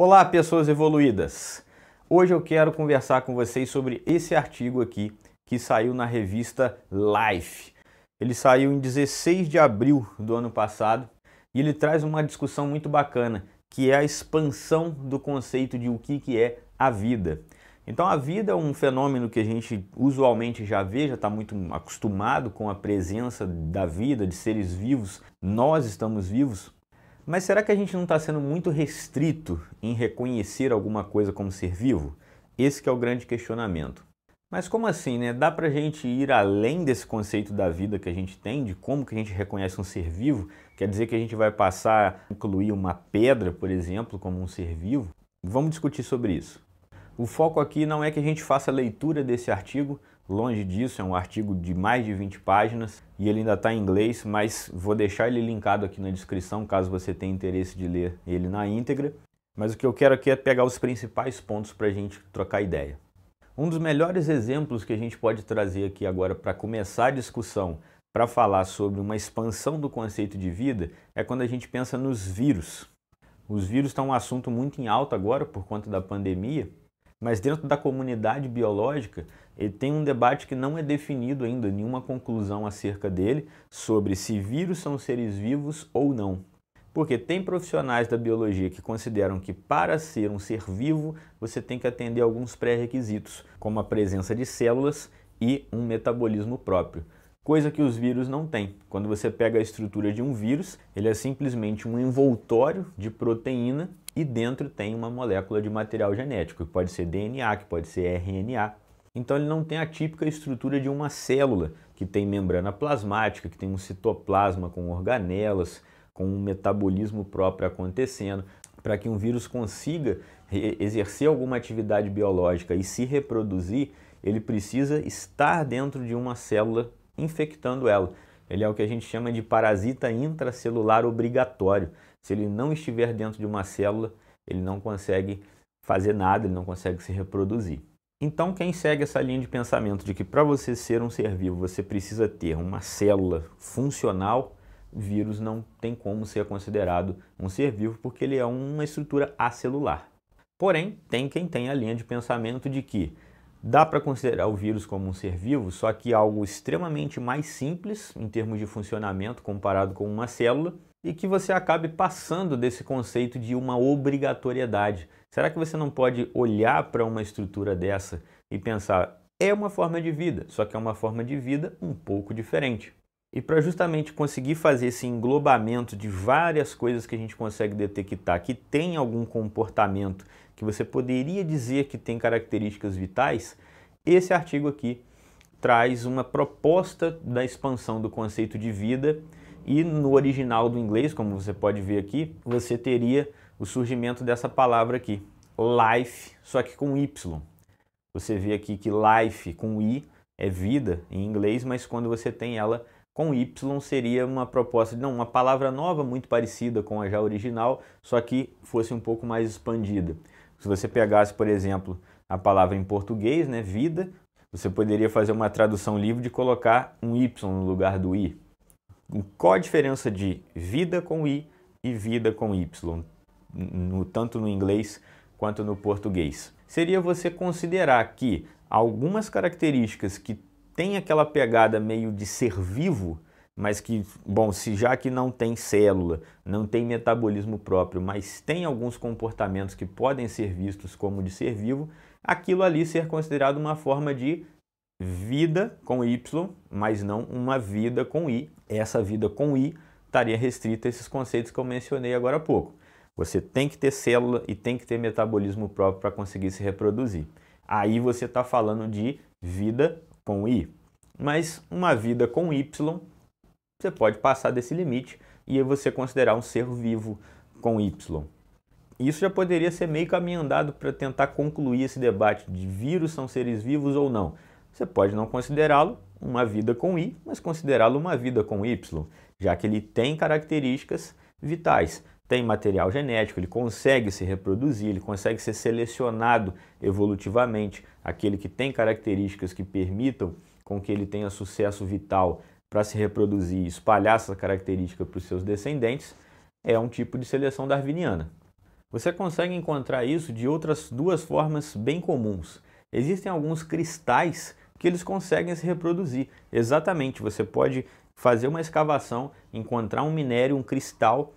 Olá, pessoas evoluídas! Hoje eu quero conversar com vocês sobre esse artigo aqui que saiu na revista Life. Ele saiu em 16 de abril do ano passado e ele traz uma discussão muito bacana, que é a expansão do conceito de o que, que é a vida. Então a vida é um fenômeno que a gente usualmente já vê, já está muito acostumado com a presença da vida, de seres vivos. Nós estamos vivos, mas será que a gente não está sendo muito restrito em reconhecer alguma coisa como ser vivo? Esse é o grande questionamento. Mas como assim, né? Dá pra gente ir além desse conceito da vida que a gente tem, de como que a gente reconhece um ser vivo? Quer dizer que a gente vai passar a incluir uma pedra, por exemplo, como um ser vivo? Vamos discutir sobre isso. O foco aqui não é que a gente faça a leitura desse artigo, Longe disso, é um artigo de mais de 20 páginas e ele ainda está em inglês, mas vou deixar ele linkado aqui na descrição caso você tenha interesse de ler ele na íntegra. Mas o que eu quero aqui é pegar os principais pontos para a gente trocar ideia. Um dos melhores exemplos que a gente pode trazer aqui agora para começar a discussão para falar sobre uma expansão do conceito de vida é quando a gente pensa nos vírus. Os vírus estão um assunto muito em alta agora por conta da pandemia mas dentro da comunidade biológica, ele tem um debate que não é definido ainda, nenhuma conclusão acerca dele, sobre se vírus são seres vivos ou não. Porque tem profissionais da biologia que consideram que para ser um ser vivo, você tem que atender alguns pré-requisitos, como a presença de células e um metabolismo próprio coisa que os vírus não têm. Quando você pega a estrutura de um vírus, ele é simplesmente um envoltório de proteína e dentro tem uma molécula de material genético, que pode ser DNA, que pode ser RNA. Então ele não tem a típica estrutura de uma célula, que tem membrana plasmática, que tem um citoplasma com organelas, com um metabolismo próprio acontecendo. Para que um vírus consiga exercer alguma atividade biológica e se reproduzir, ele precisa estar dentro de uma célula infectando ela. Ele é o que a gente chama de parasita intracelular obrigatório. Se ele não estiver dentro de uma célula, ele não consegue fazer nada, ele não consegue se reproduzir. Então, quem segue essa linha de pensamento de que para você ser um ser vivo você precisa ter uma célula funcional, vírus não tem como ser considerado um ser vivo porque ele é uma estrutura acelular. Porém, tem quem tem a linha de pensamento de que Dá para considerar o vírus como um ser vivo, só que algo extremamente mais simples em termos de funcionamento comparado com uma célula e que você acabe passando desse conceito de uma obrigatoriedade. Será que você não pode olhar para uma estrutura dessa e pensar, é uma forma de vida, só que é uma forma de vida um pouco diferente? E para justamente conseguir fazer esse englobamento de várias coisas que a gente consegue detectar que tem algum comportamento que você poderia dizer que tem características vitais, esse artigo aqui traz uma proposta da expansão do conceito de vida e no original do inglês, como você pode ver aqui, você teria o surgimento dessa palavra aqui, life, só que com Y. Você vê aqui que life com I é vida em inglês, mas quando você tem ela com Y seria uma proposta não, uma palavra nova muito parecida com a já original, só que fosse um pouco mais expandida. Se você pegasse, por exemplo, a palavra em português, né, vida, você poderia fazer uma tradução livre de colocar um Y no lugar do I. Qual a diferença de vida com I e vida com Y, no, tanto no inglês quanto no português? Seria você considerar que algumas características que têm aquela pegada meio de ser vivo, mas que, bom, se já que não tem célula, não tem metabolismo próprio, mas tem alguns comportamentos que podem ser vistos como de ser vivo, aquilo ali ser considerado uma forma de vida com Y, mas não uma vida com I. Essa vida com I estaria restrita a esses conceitos que eu mencionei agora há pouco. Você tem que ter célula e tem que ter metabolismo próprio para conseguir se reproduzir. Aí você está falando de vida com I. Mas uma vida com Y você pode passar desse limite e você considerar um ser vivo com Y. Isso já poderia ser meio caminho andado para tentar concluir esse debate de vírus são seres vivos ou não. Você pode não considerá-lo uma vida com I, mas considerá-lo uma vida com Y, já que ele tem características vitais, tem material genético, ele consegue se reproduzir, ele consegue ser selecionado evolutivamente. Aquele que tem características que permitam com que ele tenha sucesso vital para se reproduzir e espalhar essa característica para os seus descendentes, é um tipo de seleção darwiniana. Você consegue encontrar isso de outras duas formas bem comuns. Existem alguns cristais que eles conseguem se reproduzir. Exatamente, você pode fazer uma escavação, encontrar um minério, um cristal,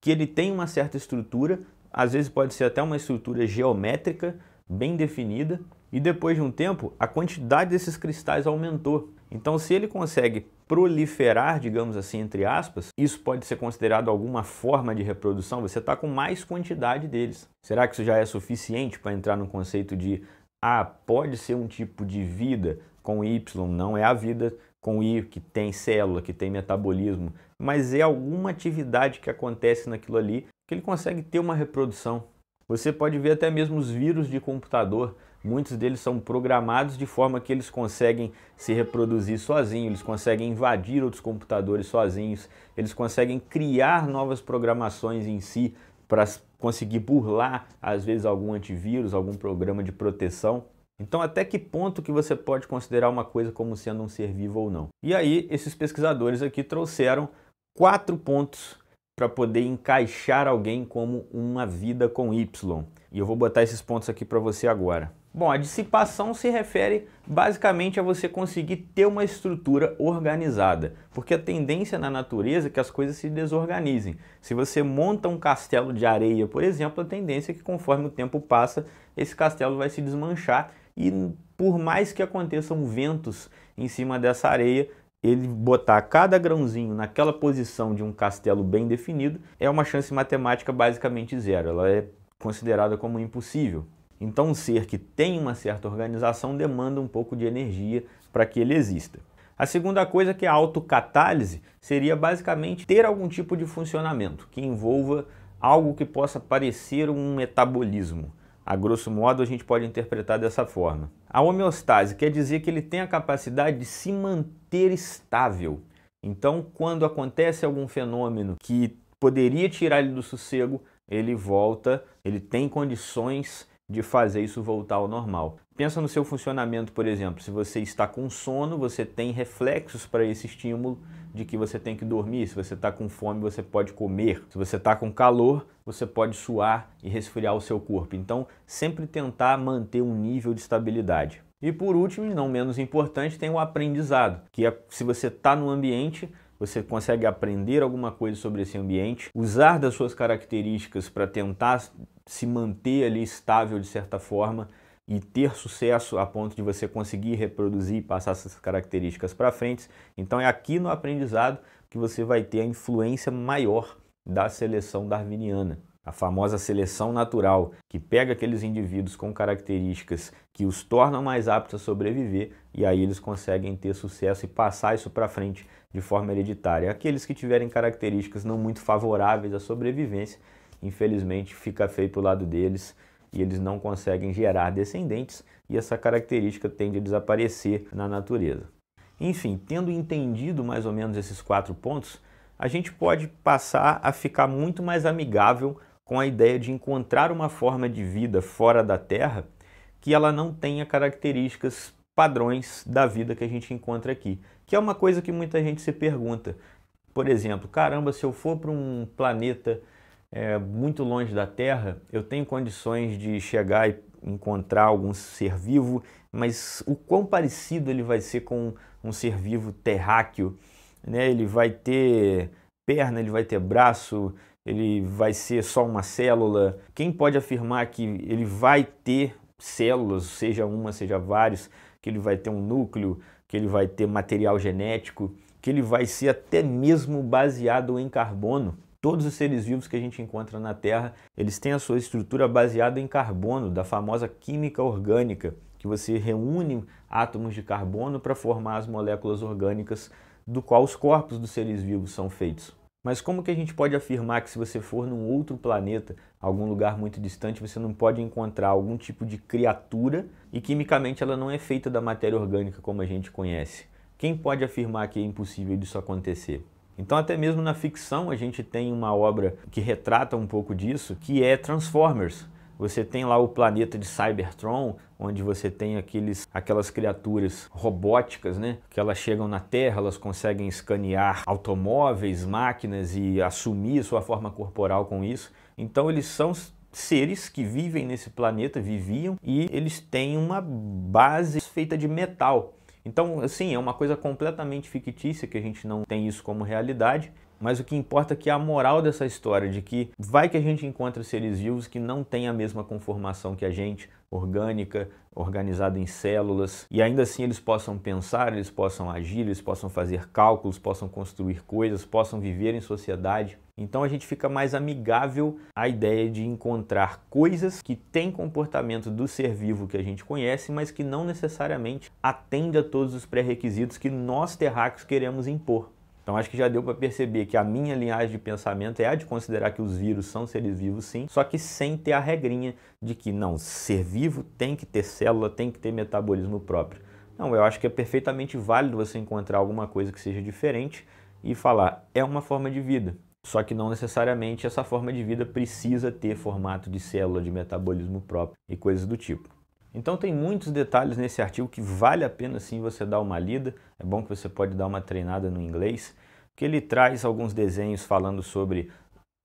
que ele tem uma certa estrutura, às vezes pode ser até uma estrutura geométrica bem definida, e depois de um tempo, a quantidade desses cristais aumentou. Então, se ele consegue proliferar, digamos assim, entre aspas, isso pode ser considerado alguma forma de reprodução, você está com mais quantidade deles. Será que isso já é suficiente para entrar no conceito de ah, pode ser um tipo de vida com Y, não é a vida com I, que tem célula, que tem metabolismo, mas é alguma atividade que acontece naquilo ali que ele consegue ter uma reprodução. Você pode ver até mesmo os vírus de computador. Muitos deles são programados de forma que eles conseguem se reproduzir sozinhos, eles conseguem invadir outros computadores sozinhos, eles conseguem criar novas programações em si para conseguir burlar, às vezes, algum antivírus, algum programa de proteção. Então, até que ponto que você pode considerar uma coisa como sendo um ser vivo ou não? E aí, esses pesquisadores aqui trouxeram quatro pontos para poder encaixar alguém como uma vida com Y. E eu vou botar esses pontos aqui para você agora. Bom, a dissipação se refere basicamente a você conseguir ter uma estrutura organizada, porque a tendência na natureza é que as coisas se desorganizem. Se você monta um castelo de areia, por exemplo, a tendência é que conforme o tempo passa, esse castelo vai se desmanchar e por mais que aconteçam ventos em cima dessa areia, ele botar cada grãozinho naquela posição de um castelo bem definido é uma chance matemática basicamente zero, ela é considerada como impossível. Então, um ser que tem uma certa organização demanda um pouco de energia para que ele exista. A segunda coisa que é a autocatálise seria basicamente ter algum tipo de funcionamento que envolva algo que possa parecer um metabolismo. A grosso modo, a gente pode interpretar dessa forma. A homeostase quer dizer que ele tem a capacidade de se manter estável. Então, quando acontece algum fenômeno que poderia tirar ele do sossego, ele volta, ele tem condições de fazer isso voltar ao normal. Pensa no seu funcionamento, por exemplo, se você está com sono, você tem reflexos para esse estímulo de que você tem que dormir, se você está com fome, você pode comer, se você está com calor, você pode suar e resfriar o seu corpo. Então, sempre tentar manter um nível de estabilidade. E por último, e não menos importante, tem o aprendizado, que é se você está no ambiente, você consegue aprender alguma coisa sobre esse ambiente, usar das suas características para tentar se manter ali estável de certa forma e ter sucesso a ponto de você conseguir reproduzir e passar essas características para frente. Então é aqui no aprendizado que você vai ter a influência maior da seleção darwiniana a famosa seleção natural, que pega aqueles indivíduos com características que os tornam mais aptos a sobreviver e aí eles conseguem ter sucesso e passar isso para frente de forma hereditária. Aqueles que tiverem características não muito favoráveis à sobrevivência, infelizmente fica feio para o lado deles e eles não conseguem gerar descendentes e essa característica tende a desaparecer na natureza. Enfim, tendo entendido mais ou menos esses quatro pontos, a gente pode passar a ficar muito mais amigável com a ideia de encontrar uma forma de vida fora da Terra que ela não tenha características padrões da vida que a gente encontra aqui, que é uma coisa que muita gente se pergunta. Por exemplo, caramba, se eu for para um planeta é, muito longe da Terra, eu tenho condições de chegar e encontrar algum ser vivo, mas o quão parecido ele vai ser com um ser vivo terráqueo? Né? Ele vai ter perna, ele vai ter braço, ele vai ser só uma célula? Quem pode afirmar que ele vai ter células, seja uma, seja vários, que ele vai ter um núcleo, que ele vai ter material genético, que ele vai ser até mesmo baseado em carbono? Todos os seres vivos que a gente encontra na Terra, eles têm a sua estrutura baseada em carbono, da famosa química orgânica, que você reúne átomos de carbono para formar as moléculas orgânicas do qual os corpos dos seres vivos são feitos. Mas como que a gente pode afirmar que se você for num outro planeta, algum lugar muito distante, você não pode encontrar algum tipo de criatura e quimicamente ela não é feita da matéria orgânica como a gente conhece? Quem pode afirmar que é impossível disso acontecer? Então até mesmo na ficção a gente tem uma obra que retrata um pouco disso, que é Transformers. Você tem lá o planeta de Cybertron, onde você tem aqueles, aquelas criaturas robóticas, né? Que elas chegam na Terra, elas conseguem escanear automóveis, máquinas e assumir sua forma corporal com isso. Então eles são seres que vivem nesse planeta, viviam, e eles têm uma base feita de metal. Então, assim, é uma coisa completamente fictícia, que a gente não tem isso como realidade, mas o que importa é que a moral dessa história de que vai que a gente encontra seres vivos que não têm a mesma conformação que a gente, orgânica, organizada em células, e ainda assim eles possam pensar, eles possam agir, eles possam fazer cálculos, possam construir coisas, possam viver em sociedade. Então a gente fica mais amigável à ideia de encontrar coisas que têm comportamento do ser vivo que a gente conhece, mas que não necessariamente atende a todos os pré-requisitos que nós terráqueos queremos impor. Então acho que já deu para perceber que a minha linhagem de pensamento é a de considerar que os vírus são seres vivos sim, só que sem ter a regrinha de que não, ser vivo tem que ter célula, tem que ter metabolismo próprio. Não, eu acho que é perfeitamente válido você encontrar alguma coisa que seja diferente e falar, é uma forma de vida. Só que não necessariamente essa forma de vida precisa ter formato de célula, de metabolismo próprio e coisas do tipo. Então tem muitos detalhes nesse artigo que vale a pena sim você dar uma lida. É bom que você pode dar uma treinada no inglês, porque ele traz alguns desenhos falando sobre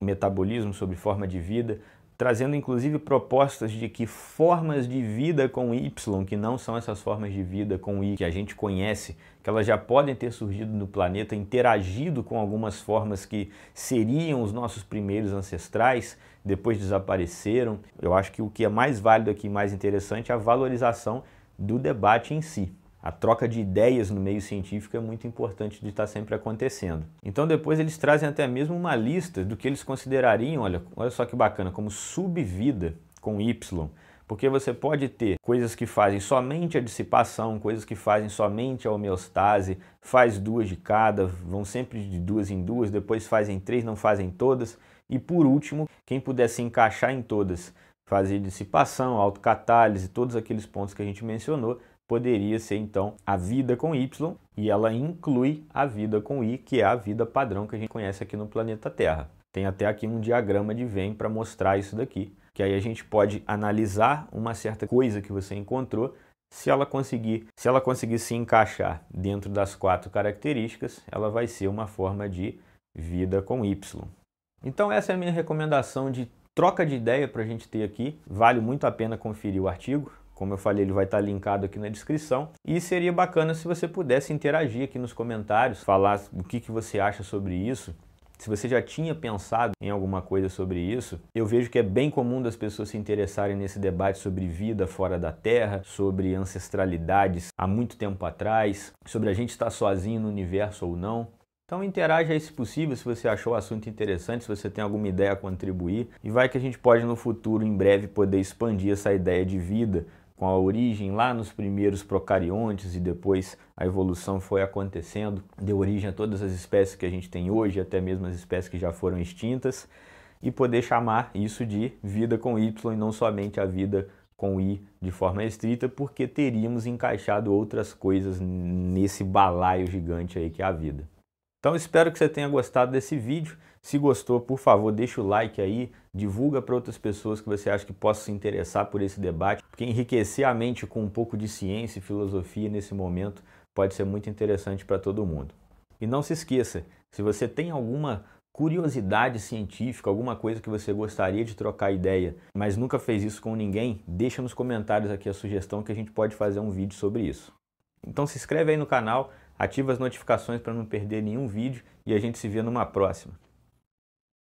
metabolismo, sobre forma de vida, trazendo inclusive propostas de que formas de vida com Y, que não são essas formas de vida com I que a gente conhece, que elas já podem ter surgido no planeta, interagido com algumas formas que seriam os nossos primeiros ancestrais, depois desapareceram. Eu acho que o que é mais válido aqui, mais interessante, é a valorização do debate em si. A troca de ideias no meio científico é muito importante de estar sempre acontecendo. Então depois eles trazem até mesmo uma lista do que eles considerariam, olha, olha só que bacana, como subvida com Y. Porque você pode ter coisas que fazem somente a dissipação, coisas que fazem somente a homeostase, faz duas de cada, vão sempre de duas em duas, depois fazem três, não fazem todas. E por último, quem pudesse encaixar em todas, fazer dissipação, autocatálise, todos aqueles pontos que a gente mencionou, poderia ser então a vida com Y, e ela inclui a vida com I, que é a vida padrão que a gente conhece aqui no planeta Terra. Tem até aqui um diagrama de Venn para mostrar isso daqui, que aí a gente pode analisar uma certa coisa que você encontrou se ela conseguir, se ela conseguir se encaixar dentro das quatro características, ela vai ser uma forma de vida com y. Então essa é a minha recomendação de troca de ideia para a gente ter aqui. Vale muito a pena conferir o artigo. Como eu falei, ele vai estar linkado aqui na descrição. E seria bacana se você pudesse interagir aqui nos comentários, falar o que, que você acha sobre isso. Se você já tinha pensado em alguma coisa sobre isso, eu vejo que é bem comum das pessoas se interessarem nesse debate sobre vida fora da Terra, sobre ancestralidades há muito tempo atrás, sobre a gente estar sozinho no universo ou não. Então interaja aí se possível, se você achou o assunto interessante, se você tem alguma ideia a contribuir, e vai que a gente pode no futuro, em breve, poder expandir essa ideia de vida com a origem lá nos primeiros procariontes e depois a evolução foi acontecendo, deu origem a todas as espécies que a gente tem hoje, até mesmo as espécies que já foram extintas, e poder chamar isso de vida com Y e não somente a vida com I de forma estrita, porque teríamos encaixado outras coisas nesse balaio gigante aí que é a vida. Então espero que você tenha gostado desse vídeo. Se gostou, por favor, deixa o like aí, divulga para outras pessoas que você acha que possam se interessar por esse debate, porque enriquecer a mente com um pouco de ciência e filosofia nesse momento pode ser muito interessante para todo mundo. E não se esqueça, se você tem alguma curiosidade científica, alguma coisa que você gostaria de trocar ideia, mas nunca fez isso com ninguém, deixa nos comentários aqui a sugestão que a gente pode fazer um vídeo sobre isso. Então se inscreve aí no canal, ativa as notificações para não perder nenhum vídeo e a gente se vê numa próxima.